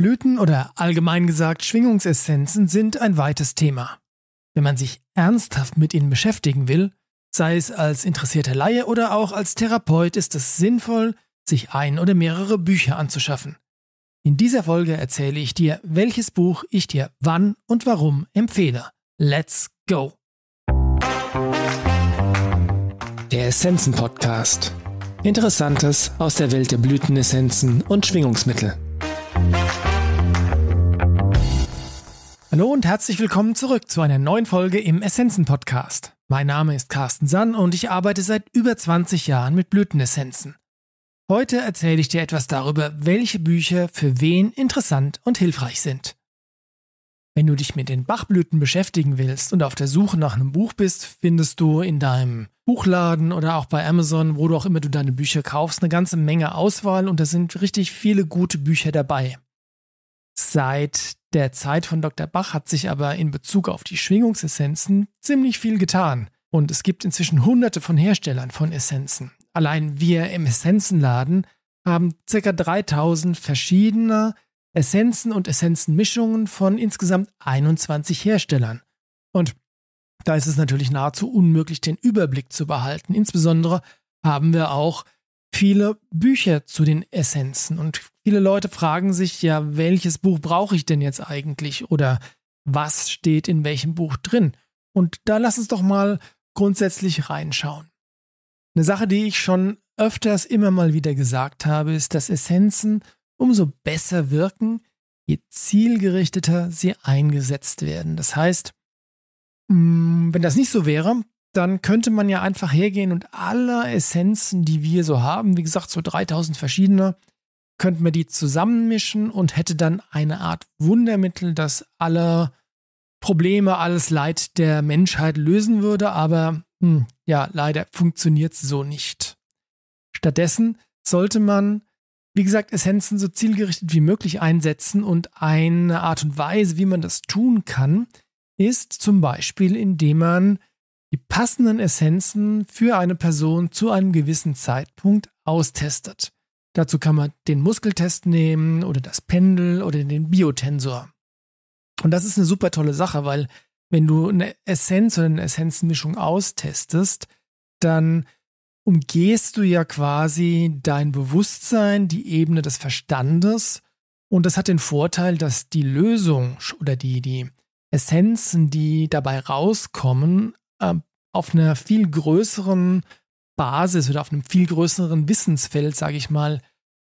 Blüten oder allgemein gesagt Schwingungsessenzen sind ein weites Thema. Wenn man sich ernsthaft mit ihnen beschäftigen will, sei es als interessierter Laie oder auch als Therapeut, ist es sinnvoll, sich ein oder mehrere Bücher anzuschaffen. In dieser Folge erzähle ich dir, welches Buch ich dir wann und warum empfehle. Let's go! Der Essenzen Podcast. Interessantes aus der Welt der Blütenessenzen und Schwingungsmittel. Hallo und herzlich willkommen zurück zu einer neuen Folge im Essenzen Podcast. Mein Name ist Carsten Sann und ich arbeite seit über 20 Jahren mit Blütenessenzen. Heute erzähle ich dir etwas darüber, welche Bücher für wen interessant und hilfreich sind. Wenn du dich mit den Bachblüten beschäftigen willst und auf der Suche nach einem Buch bist, findest du in deinem Buchladen oder auch bei Amazon, wo du auch immer du deine Bücher kaufst, eine ganze Menge Auswahl und da sind richtig viele gute Bücher dabei. Seit der Zeit von Dr. Bach hat sich aber in Bezug auf die Schwingungsessenzen ziemlich viel getan. Und es gibt inzwischen hunderte von Herstellern von Essenzen. Allein wir im Essenzenladen haben ca. 3000 verschiedene Essenzen und Essenzenmischungen von insgesamt 21 Herstellern. Und da ist es natürlich nahezu unmöglich, den Überblick zu behalten. Insbesondere haben wir auch viele Bücher zu den Essenzen. Und viele Leute fragen sich ja, welches Buch brauche ich denn jetzt eigentlich? Oder was steht in welchem Buch drin? Und da lass uns doch mal grundsätzlich reinschauen. Eine Sache, die ich schon öfters immer mal wieder gesagt habe, ist, dass Essenzen umso besser wirken, je zielgerichteter sie eingesetzt werden. Das heißt, mm, wenn das nicht so wäre, dann könnte man ja einfach hergehen und alle Essenzen, die wir so haben, wie gesagt, so 3000 verschiedene, könnten wir die zusammenmischen und hätte dann eine Art Wundermittel, das alle Probleme, alles Leid der Menschheit lösen würde, aber hm, ja, leider funktioniert es so nicht. Stattdessen sollte man, wie gesagt, Essenzen so zielgerichtet wie möglich einsetzen und eine Art und Weise, wie man das tun kann, ist zum Beispiel, indem man die passenden Essenzen für eine Person zu einem gewissen Zeitpunkt austestet. Dazu kann man den Muskeltest nehmen oder das Pendel oder den Biotensor. Und das ist eine super tolle Sache, weil wenn du eine Essenz oder eine Essenzenmischung austestest, dann umgehst du ja quasi dein Bewusstsein, die Ebene des Verstandes. Und das hat den Vorteil, dass die Lösung oder die, die Essenzen, die dabei rauskommen, ähm, auf einer viel größeren Basis oder auf einem viel größeren Wissensfeld, sage ich mal,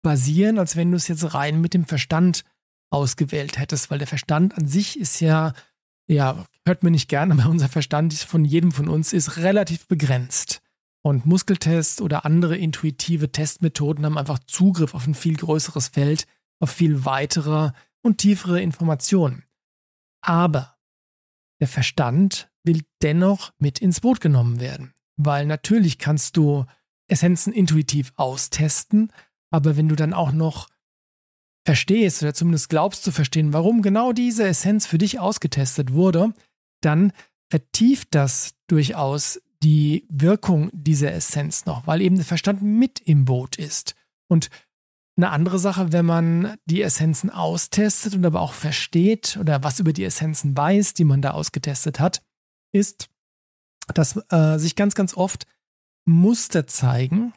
basieren, als wenn du es jetzt rein mit dem Verstand ausgewählt hättest, weil der Verstand an sich ist ja, ja, hört mir nicht gerne, aber unser Verstand von jedem von uns ist relativ begrenzt. Und Muskeltests oder andere intuitive Testmethoden haben einfach Zugriff auf ein viel größeres Feld, auf viel weitere und tiefere Informationen. Aber der Verstand will dennoch mit ins Boot genommen werden. Weil natürlich kannst du Essenzen intuitiv austesten, aber wenn du dann auch noch verstehst oder zumindest glaubst zu verstehen, warum genau diese Essenz für dich ausgetestet wurde, dann vertieft das durchaus die Wirkung dieser Essenz noch, weil eben der Verstand mit im Boot ist. Und eine andere Sache, wenn man die Essenzen austestet und aber auch versteht oder was über die Essenzen weiß, die man da ausgetestet hat, ist, dass äh, sich ganz, ganz oft Muster zeigen.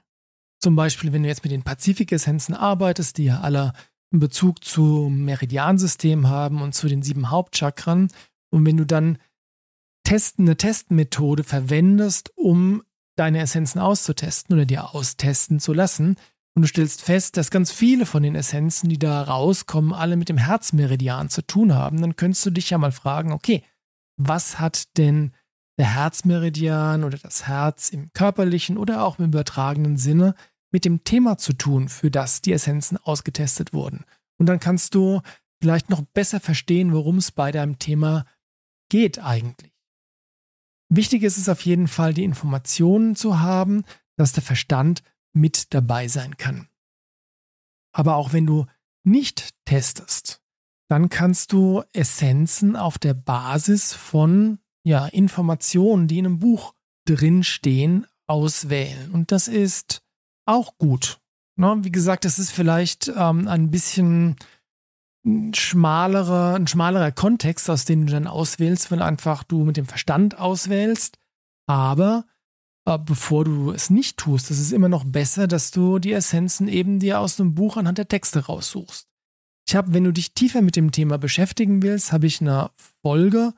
Zum Beispiel, wenn du jetzt mit den Pazifik-Essenzen arbeitest, die ja alle einen Bezug zum Meridiansystem haben und zu den sieben Hauptchakren. Und wenn du dann Test, eine Testmethode verwendest, um deine Essenzen auszutesten oder dir austesten zu lassen, und du stellst fest, dass ganz viele von den Essenzen, die da rauskommen, alle mit dem Herzmeridian zu tun haben, dann könntest du dich ja mal fragen, okay, was hat denn der Herzmeridian oder das Herz im körperlichen oder auch im übertragenen Sinne mit dem Thema zu tun, für das die Essenzen ausgetestet wurden. Und dann kannst du vielleicht noch besser verstehen, worum es bei deinem Thema geht eigentlich. Wichtig ist es auf jeden Fall, die Informationen zu haben, dass der Verstand mit dabei sein kann. Aber auch wenn du nicht testest, dann kannst du Essenzen auf der Basis von ja, Informationen, die in einem Buch drinstehen, auswählen. Und das ist auch gut. Ne? Wie gesagt, das ist vielleicht ähm, ein bisschen schmalerer, ein schmalerer Kontext, aus dem du dann auswählst, wenn einfach du mit dem Verstand auswählst. Aber äh, bevor du es nicht tust, ist es immer noch besser, dass du die Essenzen eben dir aus einem Buch anhand der Texte raussuchst. Ich habe, wenn du dich tiefer mit dem Thema beschäftigen willst, habe ich eine Folge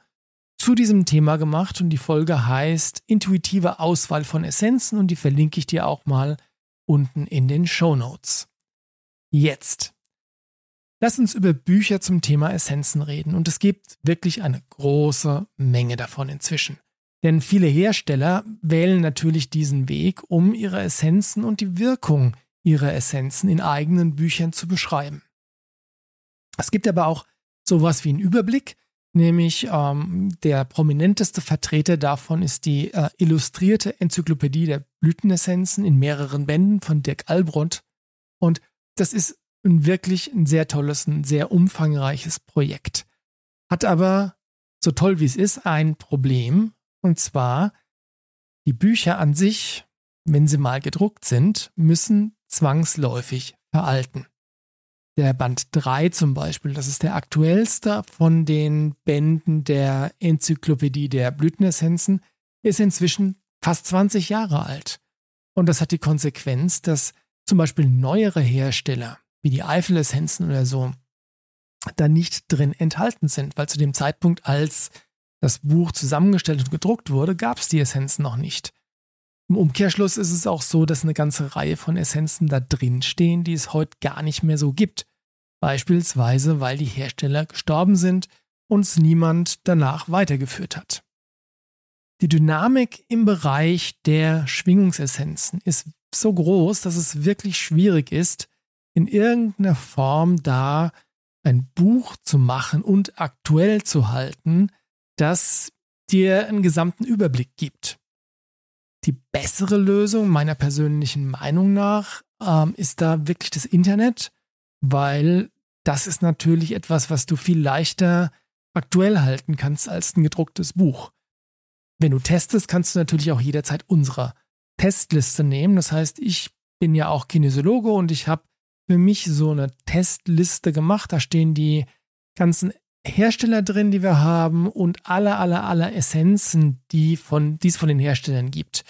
zu diesem Thema gemacht und die Folge heißt Intuitive Auswahl von Essenzen und die verlinke ich dir auch mal unten in den Show Notes. Jetzt. Lass uns über Bücher zum Thema Essenzen reden und es gibt wirklich eine große Menge davon inzwischen. Denn viele Hersteller wählen natürlich diesen Weg, um ihre Essenzen und die Wirkung ihrer Essenzen in eigenen Büchern zu beschreiben. Es gibt aber auch sowas wie einen Überblick, nämlich ähm, der prominenteste Vertreter davon ist die äh, illustrierte Enzyklopädie der Blütenessenzen in mehreren Bänden von Dirk Albrund. Und das ist ein wirklich ein sehr tolles, ein sehr umfangreiches Projekt. Hat aber, so toll wie es ist, ein Problem. Und zwar, die Bücher an sich, wenn sie mal gedruckt sind, müssen zwangsläufig veralten. Der Band 3 zum Beispiel, das ist der aktuellste von den Bänden der Enzyklopädie der Blütenessenzen, ist inzwischen fast 20 Jahre alt. Und das hat die Konsequenz, dass zum Beispiel neuere Hersteller, wie die Eifelessenzen oder so, da nicht drin enthalten sind, weil zu dem Zeitpunkt, als das Buch zusammengestellt und gedruckt wurde, gab es die Essenzen noch nicht. Im Umkehrschluss ist es auch so, dass eine ganze Reihe von Essenzen da drin stehen, die es heute gar nicht mehr so gibt. Beispielsweise, weil die Hersteller gestorben sind und es niemand danach weitergeführt hat. Die Dynamik im Bereich der Schwingungsessenzen ist so groß, dass es wirklich schwierig ist, in irgendeiner Form da ein Buch zu machen und aktuell zu halten, das dir einen gesamten Überblick gibt. Die bessere Lösung meiner persönlichen Meinung nach ähm, ist da wirklich das Internet, weil das ist natürlich etwas, was du viel leichter aktuell halten kannst als ein gedrucktes Buch. Wenn du testest, kannst du natürlich auch jederzeit unsere Testliste nehmen. Das heißt, ich bin ja auch Kinesiologe und ich habe für mich so eine Testliste gemacht. Da stehen die ganzen Hersteller drin, die wir haben und aller, aller, aller Essenzen, die, von, die es von den Herstellern gibt.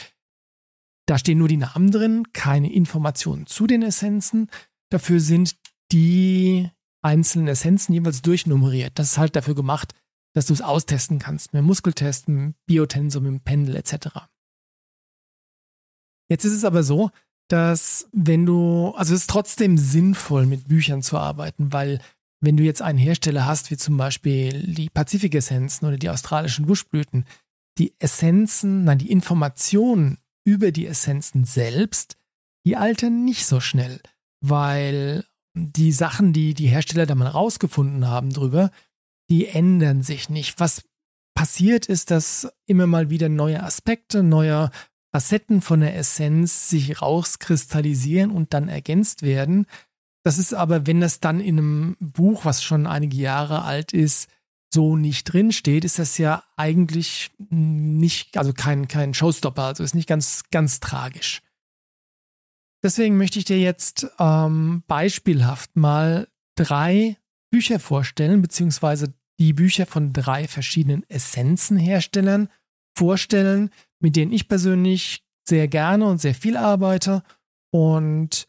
Da stehen nur die Namen drin, keine Informationen zu den Essenzen. Dafür sind die einzelnen Essenzen jeweils durchnummeriert. Das ist halt dafür gemacht, dass du es austesten kannst. Mit Muskeltesten, Biotensum im Pendel etc. Jetzt ist es aber so, dass wenn du, also es ist trotzdem sinnvoll, mit Büchern zu arbeiten, weil wenn du jetzt einen Hersteller hast, wie zum Beispiel die Pazifik-Essenzen oder die australischen Buschblüten, die Essenzen, nein, die Informationen über die Essenzen selbst, die altern nicht so schnell, weil die Sachen, die die Hersteller da mal rausgefunden haben drüber, die ändern sich nicht. Was passiert ist, dass immer mal wieder neue Aspekte, neue Facetten von der Essenz sich rauskristallisieren und dann ergänzt werden. Das ist aber, wenn das dann in einem Buch, was schon einige Jahre alt ist, so nicht drinsteht, ist das ja eigentlich nicht, also kein, kein Showstopper, also ist nicht ganz, ganz tragisch. Deswegen möchte ich dir jetzt ähm, beispielhaft mal drei Bücher vorstellen, beziehungsweise die Bücher von drei verschiedenen Essenzenherstellern vorstellen, mit denen ich persönlich sehr gerne und sehr viel arbeite und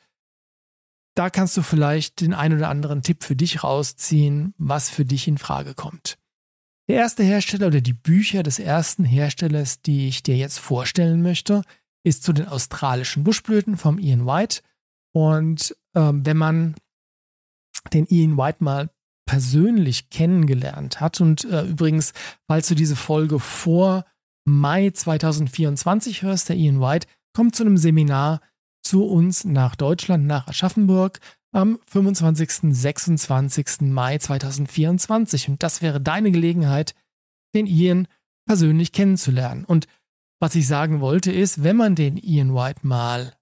da kannst du vielleicht den einen oder anderen Tipp für dich rausziehen, was für dich in Frage kommt. Der erste Hersteller oder die Bücher des ersten Herstellers, die ich dir jetzt vorstellen möchte, ist zu den australischen Buschblüten vom Ian White. Und ähm, wenn man den Ian White mal persönlich kennengelernt hat, und äh, übrigens, falls du diese Folge vor Mai 2024 hörst, der Ian White kommt zu einem Seminar zu uns nach Deutschland, nach Aschaffenburg am 25. 26. Mai 2024. Und das wäre deine Gelegenheit, den Ian persönlich kennenzulernen. Und was ich sagen wollte ist, wenn man den Ian White mal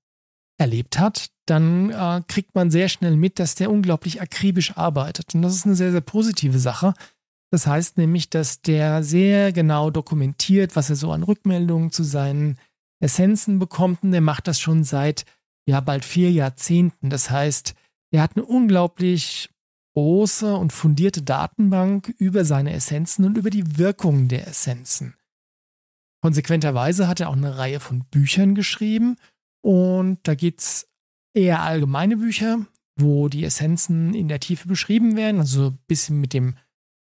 erlebt hat, dann äh, kriegt man sehr schnell mit, dass der unglaublich akribisch arbeitet. Und das ist eine sehr, sehr positive Sache. Das heißt nämlich, dass der sehr genau dokumentiert, was er so an Rückmeldungen zu seinen Essenzen bekommt. Und er macht das schon seit ja bald vier Jahrzehnten. Das heißt, er hat eine unglaublich große und fundierte Datenbank über seine Essenzen und über die Wirkungen der Essenzen. Konsequenterweise hat er auch eine Reihe von Büchern geschrieben und da gibt es eher allgemeine Bücher, wo die Essenzen in der Tiefe beschrieben werden, also ein bisschen mit dem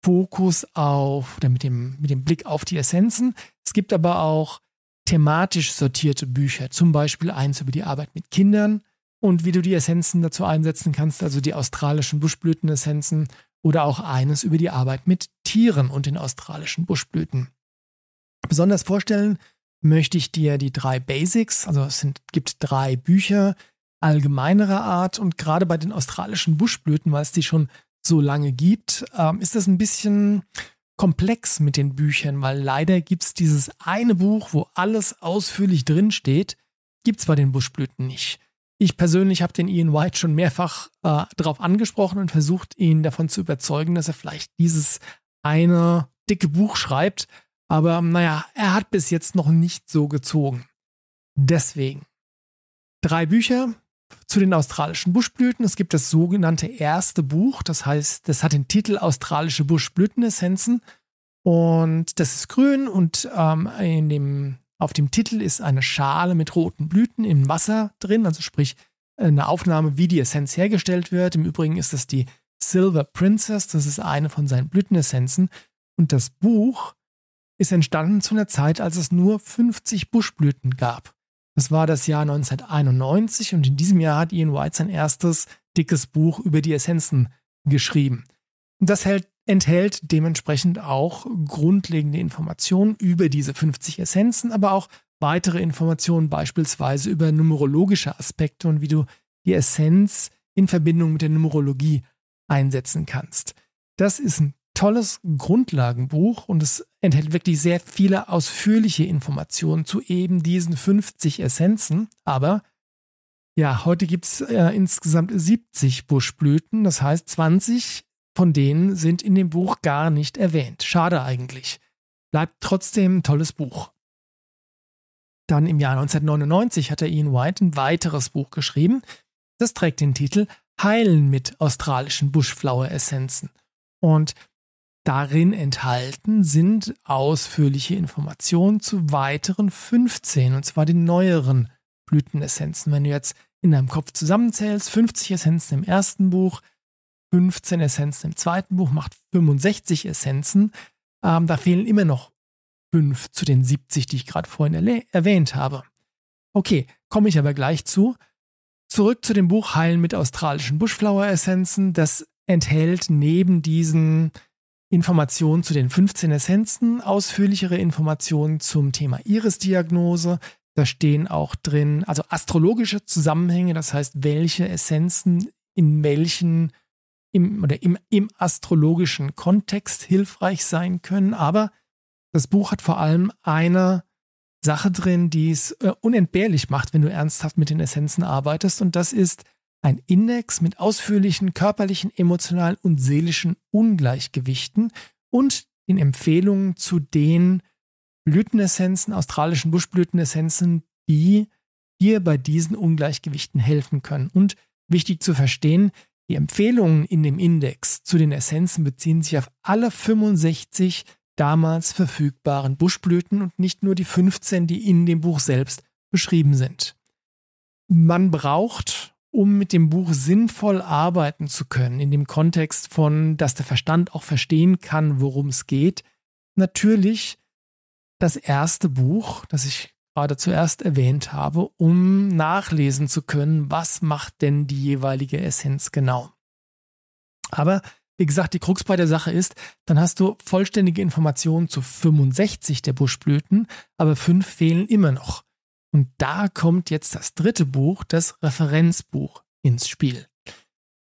Fokus auf oder mit dem, mit dem Blick auf die Essenzen. Es gibt aber auch thematisch sortierte Bücher, zum Beispiel eins über die Arbeit mit Kindern und wie du die Essenzen dazu einsetzen kannst, also die australischen Buschblütenessenzen oder auch eines über die Arbeit mit Tieren und den australischen Buschblüten. Besonders vorstellen möchte ich dir die drei Basics, also es sind, gibt drei Bücher allgemeinerer Art und gerade bei den australischen Buschblüten, weil es die schon so lange gibt, ähm, ist das ein bisschen komplex mit den Büchern, weil leider gibt es dieses eine Buch, wo alles ausführlich drinsteht, steht, gibt es bei den Buschblüten nicht. Ich persönlich habe den Ian White schon mehrfach äh, darauf angesprochen und versucht, ihn davon zu überzeugen, dass er vielleicht dieses eine dicke Buch schreibt. Aber naja, er hat bis jetzt noch nicht so gezogen. Deswegen drei Bücher, zu den australischen Buschblüten. Es gibt das sogenannte erste Buch, das heißt, das hat den Titel Australische Buschblütenessenzen. Und das ist grün und ähm, in dem, auf dem Titel ist eine Schale mit roten Blüten im Wasser drin, also sprich eine Aufnahme, wie die Essenz hergestellt wird. Im Übrigen ist das die Silver Princess, das ist eine von seinen Blütenessenzen. Und das Buch ist entstanden zu einer Zeit, als es nur 50 Buschblüten gab. Das war das Jahr 1991 und in diesem Jahr hat Ian White sein erstes dickes Buch über die Essenzen geschrieben. Das hält, enthält dementsprechend auch grundlegende Informationen über diese 50 Essenzen, aber auch weitere Informationen beispielsweise über numerologische Aspekte und wie du die Essenz in Verbindung mit der Numerologie einsetzen kannst. Das ist ein tolles Grundlagenbuch und es enthält wirklich sehr viele ausführliche Informationen zu eben diesen 50 Essenzen. Aber ja, heute gibt es äh, insgesamt 70 Buschblüten, das heißt 20 von denen sind in dem Buch gar nicht erwähnt. Schade eigentlich. Bleibt trotzdem ein tolles Buch. Dann im Jahr 1999 hat hatte Ian White ein weiteres Buch geschrieben. Das trägt den Titel Heilen mit australischen Buschflower-Essenzen. Und Darin enthalten sind ausführliche Informationen zu weiteren 15, und zwar den neueren Blütenessenzen. Wenn du jetzt in deinem Kopf zusammenzählst, 50 Essenzen im ersten Buch, 15 Essenzen im zweiten Buch, macht 65 Essenzen. Ähm, da fehlen immer noch 5 zu den 70, die ich gerade vorhin erwähnt habe. Okay, komme ich aber gleich zu. Zurück zu dem Buch Heilen mit australischen bushflower essenzen Das enthält neben diesen Informationen zu den 15 Essenzen, ausführlichere Informationen zum Thema Iris-Diagnose. Da stehen auch drin, also astrologische Zusammenhänge, das heißt, welche Essenzen in welchen im, oder im, im astrologischen Kontext hilfreich sein können. Aber das Buch hat vor allem eine Sache drin, die es äh, unentbehrlich macht, wenn du ernsthaft mit den Essenzen arbeitest. Und das ist ein Index mit ausführlichen körperlichen, emotionalen und seelischen Ungleichgewichten und den Empfehlungen zu den Blütenessenzen, australischen Buschblütenessenzen, die dir bei diesen Ungleichgewichten helfen können. Und wichtig zu verstehen, die Empfehlungen in dem Index zu den Essenzen beziehen sich auf alle 65 damals verfügbaren Buschblüten und nicht nur die 15, die in dem Buch selbst beschrieben sind. Man braucht um mit dem Buch sinnvoll arbeiten zu können, in dem Kontext von, dass der Verstand auch verstehen kann, worum es geht, natürlich das erste Buch, das ich gerade zuerst erwähnt habe, um nachlesen zu können, was macht denn die jeweilige Essenz genau. Aber wie gesagt, die Krux bei der Sache ist, dann hast du vollständige Informationen zu 65 der Buschblüten, aber fünf fehlen immer noch. Und da kommt jetzt das dritte Buch, das Referenzbuch, ins Spiel.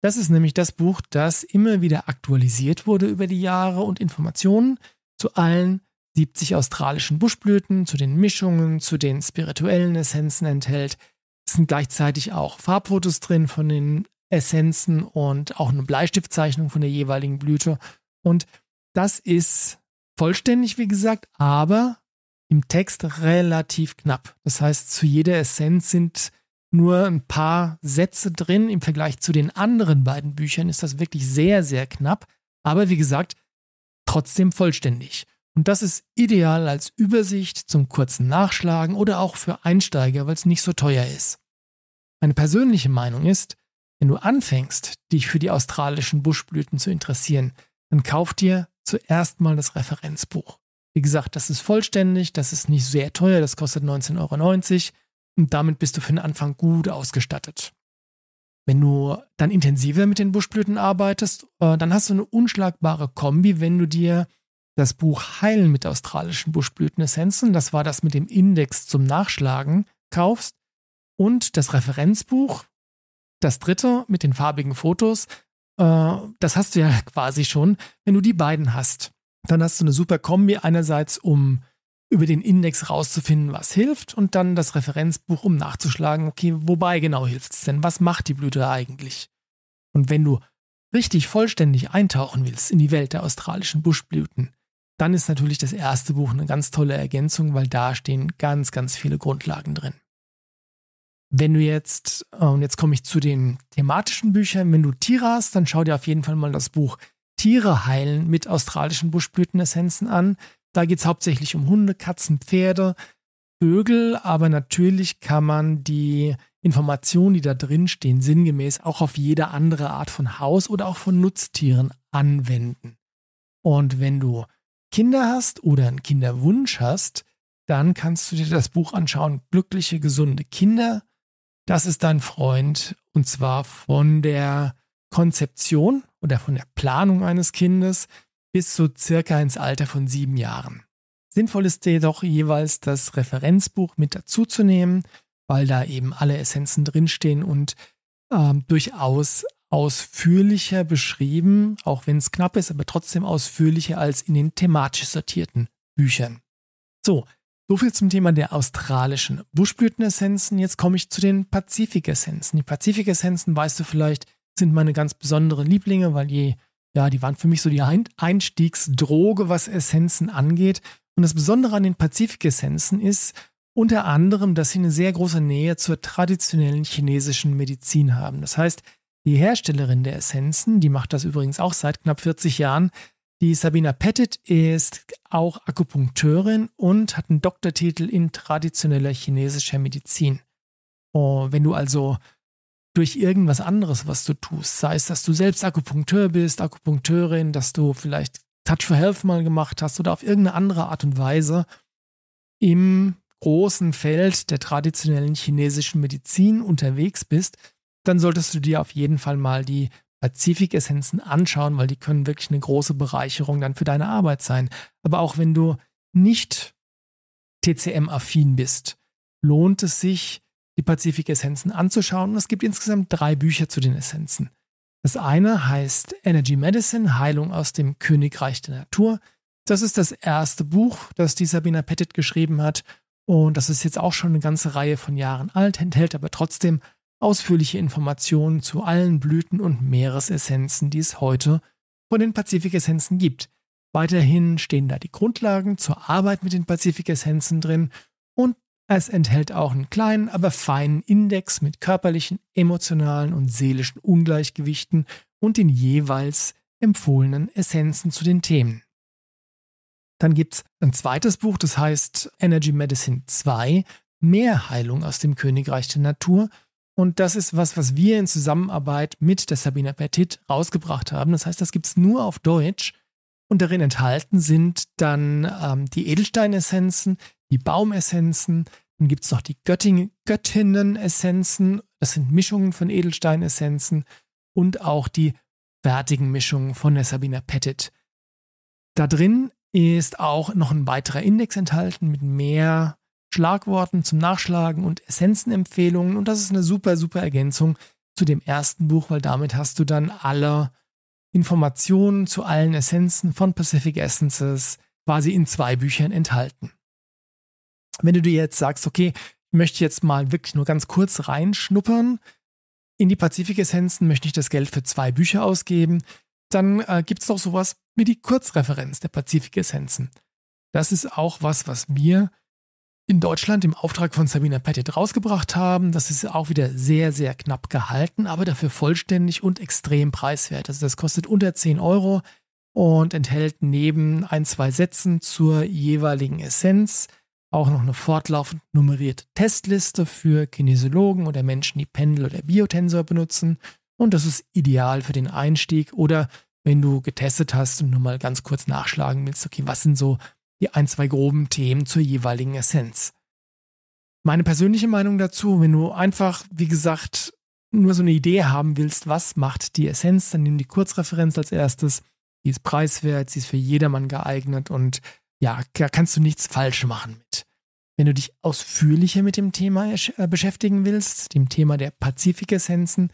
Das ist nämlich das Buch, das immer wieder aktualisiert wurde über die Jahre und Informationen zu allen 70 australischen Buschblüten, zu den Mischungen, zu den spirituellen Essenzen enthält. Es sind gleichzeitig auch Farbfotos drin von den Essenzen und auch eine Bleistiftzeichnung von der jeweiligen Blüte. Und das ist vollständig, wie gesagt, aber im Text relativ knapp. Das heißt, zu jeder Essenz sind nur ein paar Sätze drin. Im Vergleich zu den anderen beiden Büchern ist das wirklich sehr, sehr knapp. Aber wie gesagt, trotzdem vollständig. Und das ist ideal als Übersicht zum kurzen Nachschlagen oder auch für Einsteiger, weil es nicht so teuer ist. Meine persönliche Meinung ist, wenn du anfängst, dich für die australischen Buschblüten zu interessieren, dann kauf dir zuerst mal das Referenzbuch. Wie gesagt, das ist vollständig, das ist nicht sehr teuer, das kostet 19,90 Euro und damit bist du für den Anfang gut ausgestattet. Wenn du dann intensiver mit den Buschblüten arbeitest, äh, dann hast du eine unschlagbare Kombi, wenn du dir das Buch Heilen mit australischen Buschblütenessenzen, das war das mit dem Index zum Nachschlagen, kaufst und das Referenzbuch, das dritte mit den farbigen Fotos, äh, das hast du ja quasi schon, wenn du die beiden hast. Dann hast du eine super Kombi einerseits, um über den Index rauszufinden, was hilft und dann das Referenzbuch, um nachzuschlagen, okay, wobei genau hilft es denn? Was macht die Blüte eigentlich? Und wenn du richtig vollständig eintauchen willst in die Welt der australischen Buschblüten, dann ist natürlich das erste Buch eine ganz tolle Ergänzung, weil da stehen ganz, ganz viele Grundlagen drin. Wenn du jetzt, äh, und jetzt komme ich zu den thematischen Büchern, wenn du Tiere hast, dann schau dir auf jeden Fall mal das Buch Tiere heilen mit australischen Buschblütenessenzen an. Da geht es hauptsächlich um Hunde, Katzen, Pferde, Vögel, aber natürlich kann man die Informationen, die da drin stehen, sinngemäß auch auf jede andere Art von Haus oder auch von Nutztieren anwenden. Und wenn du Kinder hast oder einen Kinderwunsch hast, dann kannst du dir das Buch anschauen, Glückliche, gesunde Kinder. Das ist dein Freund und zwar von der Konzeption oder von der Planung eines Kindes bis zu circa ins Alter von sieben Jahren. Sinnvoll ist jedoch jeweils das Referenzbuch mit dazuzunehmen, weil da eben alle Essenzen drinstehen und äh, durchaus ausführlicher beschrieben, auch wenn es knapp ist, aber trotzdem ausführlicher als in den thematisch sortierten Büchern. So, soviel zum Thema der australischen Buschblütenessenzen. Jetzt komme ich zu den Pazifikessenzen. Die Pazifikessenzen weißt du vielleicht, sind meine ganz besonderen Lieblinge, weil je, ja, die waren für mich so die Einstiegsdroge, was Essenzen angeht. Und das Besondere an den Pazifik-Essenzen ist unter anderem, dass sie eine sehr große Nähe zur traditionellen chinesischen Medizin haben. Das heißt, die Herstellerin der Essenzen, die macht das übrigens auch seit knapp 40 Jahren, die Sabina Pettit ist auch Akupunkteurin und hat einen Doktortitel in traditioneller chinesischer Medizin. Oh, wenn du also durch irgendwas anderes, was du tust. Sei es, dass du selbst Akupunkteur bist, Akupunkteurin, dass du vielleicht Touch for Health mal gemacht hast oder auf irgendeine andere Art und Weise im großen Feld der traditionellen chinesischen Medizin unterwegs bist, dann solltest du dir auf jeden Fall mal die Pazifik-Essenzen anschauen, weil die können wirklich eine große Bereicherung dann für deine Arbeit sein. Aber auch wenn du nicht TCM-affin bist, lohnt es sich, die Pazifik-Essenzen anzuschauen. es gibt insgesamt drei Bücher zu den Essenzen. Das eine heißt Energy Medicine, Heilung aus dem Königreich der Natur. Das ist das erste Buch, das die Sabina Pettit geschrieben hat. Und das ist jetzt auch schon eine ganze Reihe von Jahren alt, enthält aber trotzdem ausführliche Informationen zu allen Blüten und Meeresessenzen, die es heute von den Pazifikessenzen gibt. Weiterhin stehen da die Grundlagen zur Arbeit mit den Pazifikessenzen drin und es enthält auch einen kleinen, aber feinen Index mit körperlichen, emotionalen und seelischen Ungleichgewichten und den jeweils empfohlenen Essenzen zu den Themen. Dann gibt es ein zweites Buch, das heißt Energy Medicine 2, Mehr Heilung aus dem Königreich der Natur. Und das ist was, was wir in Zusammenarbeit mit der Sabina Petit rausgebracht haben. Das heißt, das gibt es nur auf Deutsch. Und darin enthalten sind dann ähm, die Edelsteinessenzen, die Baumessenzen, dann gibt es noch die Göttinnen-Essenzen. Das sind Mischungen von Edelstein-Essenzen und auch die fertigen Mischungen von der Sabina Pettit. Da drin ist auch noch ein weiterer Index enthalten mit mehr Schlagworten zum Nachschlagen und Essenzenempfehlungen. Und das ist eine super, super Ergänzung zu dem ersten Buch, weil damit hast du dann alle Informationen zu allen Essenzen von Pacific Essences quasi in zwei Büchern enthalten wenn du dir jetzt sagst, okay, ich möchte jetzt mal wirklich nur ganz kurz reinschnuppern, in die Pazifik-Essenzen möchte ich das Geld für zwei Bücher ausgeben, dann äh, gibt es doch sowas wie die Kurzreferenz der Pazifik-Essenzen. Das ist auch was, was wir in Deutschland im Auftrag von Sabina Pettit rausgebracht haben. Das ist auch wieder sehr, sehr knapp gehalten, aber dafür vollständig und extrem preiswert. Also das kostet unter 10 Euro und enthält neben ein, zwei Sätzen zur jeweiligen Essenz auch noch eine fortlaufend nummerierte Testliste für Kinesiologen oder Menschen, die Pendel oder Biotensor benutzen. Und das ist ideal für den Einstieg oder wenn du getestet hast und nur mal ganz kurz nachschlagen willst, okay, was sind so die ein, zwei groben Themen zur jeweiligen Essenz. Meine persönliche Meinung dazu, wenn du einfach, wie gesagt, nur so eine Idee haben willst, was macht die Essenz, dann nimm die Kurzreferenz als erstes. Die ist preiswert, sie ist für jedermann geeignet und ja, da kannst du nichts falsch machen mit. Wenn du dich ausführlicher mit dem Thema äh, beschäftigen willst, dem Thema der Pazifikessenzen,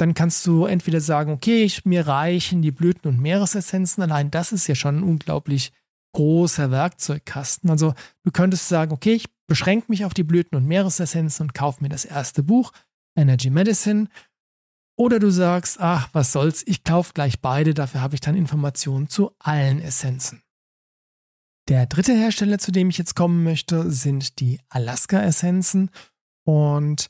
dann kannst du entweder sagen, okay, ich, mir reichen die Blüten- und Meeresessenzen, allein das ist ja schon ein unglaublich großer Werkzeugkasten. Also du könntest sagen, okay, ich beschränke mich auf die Blüten- und Meeresessenzen und kaufe mir das erste Buch, Energy Medicine. Oder du sagst, ach, was soll's, ich kaufe gleich beide, dafür habe ich dann Informationen zu allen Essenzen. Der dritte Hersteller, zu dem ich jetzt kommen möchte, sind die Alaska-Essenzen. Und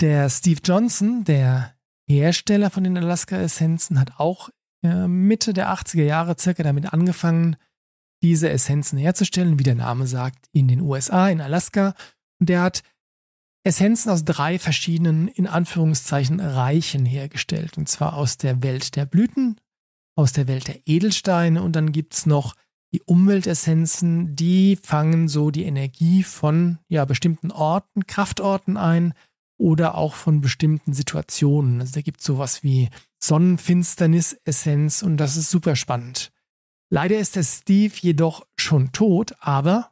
der Steve Johnson, der Hersteller von den Alaska-Essenzen, hat auch äh, Mitte der 80er Jahre circa damit angefangen, diese Essenzen herzustellen, wie der Name sagt, in den USA, in Alaska. Und der hat Essenzen aus drei verschiedenen, in Anführungszeichen, Reichen hergestellt. Und zwar aus der Welt der Blüten, aus der Welt der Edelsteine und dann gibt es noch die Umweltessenzen, die fangen so die Energie von ja, bestimmten Orten, Kraftorten ein oder auch von bestimmten Situationen. Also da gibt es sowas wie Sonnenfinsternis-Essenz und das ist super spannend. Leider ist der Steve jedoch schon tot, aber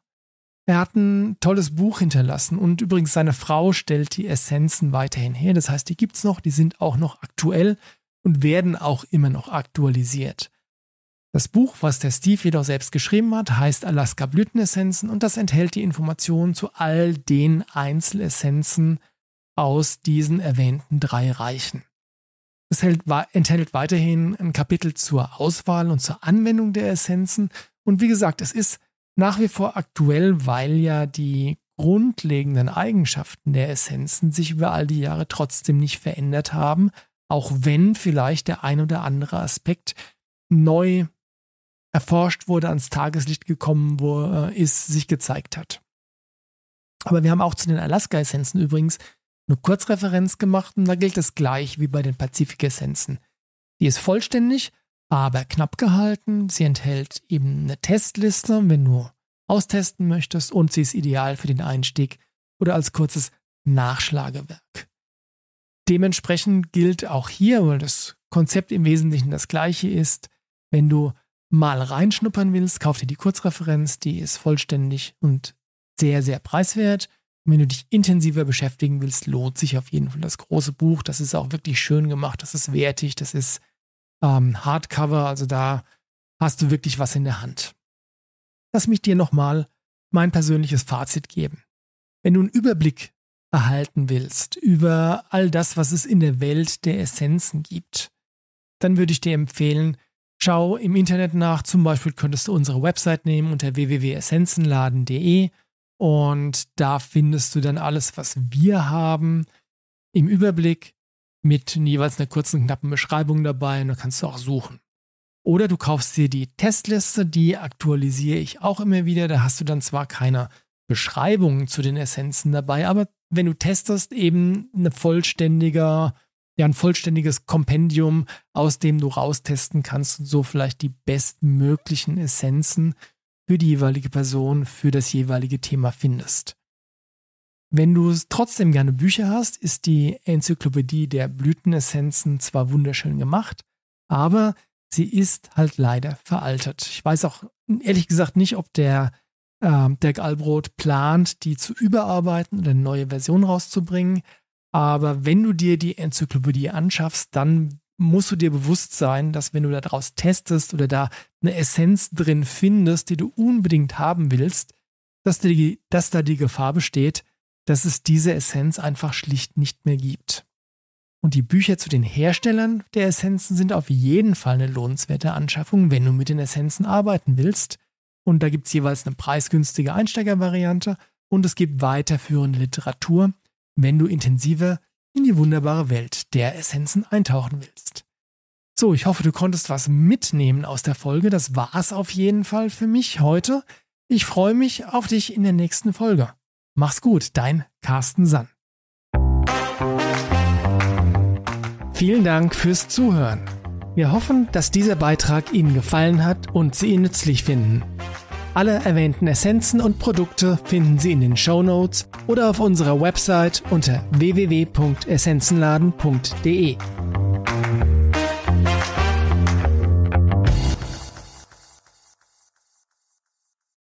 er hat ein tolles Buch hinterlassen und übrigens seine Frau stellt die Essenzen weiterhin her. Das heißt, die gibt es noch, die sind auch noch aktuell und werden auch immer noch aktualisiert. Das Buch, was der Steve jedoch selbst geschrieben hat, heißt Alaska Blütenessenzen und das enthält die Informationen zu all den Einzelessenzen aus diesen erwähnten drei Reichen. Es enthält weiterhin ein Kapitel zur Auswahl und zur Anwendung der Essenzen und wie gesagt, es ist nach wie vor aktuell, weil ja die grundlegenden Eigenschaften der Essenzen sich über all die Jahre trotzdem nicht verändert haben, auch wenn vielleicht der ein oder andere Aspekt neu erforscht wurde, ans Tageslicht gekommen wo, äh, ist, sich gezeigt hat. Aber wir haben auch zu den Alaska-Essenzen übrigens eine Kurzreferenz gemacht und da gilt das gleich wie bei den Pazifik-Essenzen. Die ist vollständig, aber knapp gehalten. Sie enthält eben eine Testliste, wenn du austesten möchtest und sie ist ideal für den Einstieg oder als kurzes Nachschlagewerk. Dementsprechend gilt auch hier, weil das Konzept im Wesentlichen das gleiche ist, wenn du mal reinschnuppern willst, kauf dir die Kurzreferenz, die ist vollständig und sehr, sehr preiswert. Und wenn du dich intensiver beschäftigen willst, lohnt sich auf jeden Fall das große Buch. Das ist auch wirklich schön gemacht, das ist wertig, das ist ähm, Hardcover, also da hast du wirklich was in der Hand. Lass mich dir nochmal mein persönliches Fazit geben. Wenn du einen Überblick erhalten willst über all das, was es in der Welt der Essenzen gibt, dann würde ich dir empfehlen, Schau im Internet nach, zum Beispiel könntest du unsere Website nehmen unter www.essenzenladen.de und da findest du dann alles, was wir haben, im Überblick mit jeweils einer kurzen, knappen Beschreibung dabei und da kannst du auch suchen. Oder du kaufst dir die Testliste, die aktualisiere ich auch immer wieder. Da hast du dann zwar keine Beschreibungen zu den Essenzen dabei, aber wenn du testest, eben eine vollständige ja ein vollständiges Kompendium, aus dem du raustesten kannst und so vielleicht die bestmöglichen Essenzen für die jeweilige Person, für das jeweilige Thema findest. Wenn du trotzdem gerne Bücher hast, ist die Enzyklopädie der Blütenessenzen zwar wunderschön gemacht, aber sie ist halt leider veraltet. Ich weiß auch ehrlich gesagt nicht, ob der äh, Dirk Albrot plant, die zu überarbeiten oder eine neue Version rauszubringen. Aber wenn du dir die Enzyklopädie anschaffst, dann musst du dir bewusst sein, dass wenn du daraus testest oder da eine Essenz drin findest, die du unbedingt haben willst, dass, die, dass da die Gefahr besteht, dass es diese Essenz einfach schlicht nicht mehr gibt. Und die Bücher zu den Herstellern der Essenzen sind auf jeden Fall eine lohnenswerte Anschaffung, wenn du mit den Essenzen arbeiten willst. Und da gibt es jeweils eine preisgünstige Einsteigervariante und es gibt weiterführende Literatur, wenn du intensiver in die wunderbare Welt der Essenzen eintauchen willst. So, ich hoffe, du konntest was mitnehmen aus der Folge. Das war es auf jeden Fall für mich heute. Ich freue mich auf dich in der nächsten Folge. Mach's gut, dein Carsten Sann. Vielen Dank fürs Zuhören. Wir hoffen, dass dieser Beitrag Ihnen gefallen hat und Sie ihn nützlich finden. Alle erwähnten Essenzen und Produkte finden Sie in den Show Notes oder auf unserer Website unter www.essenzenladen.de.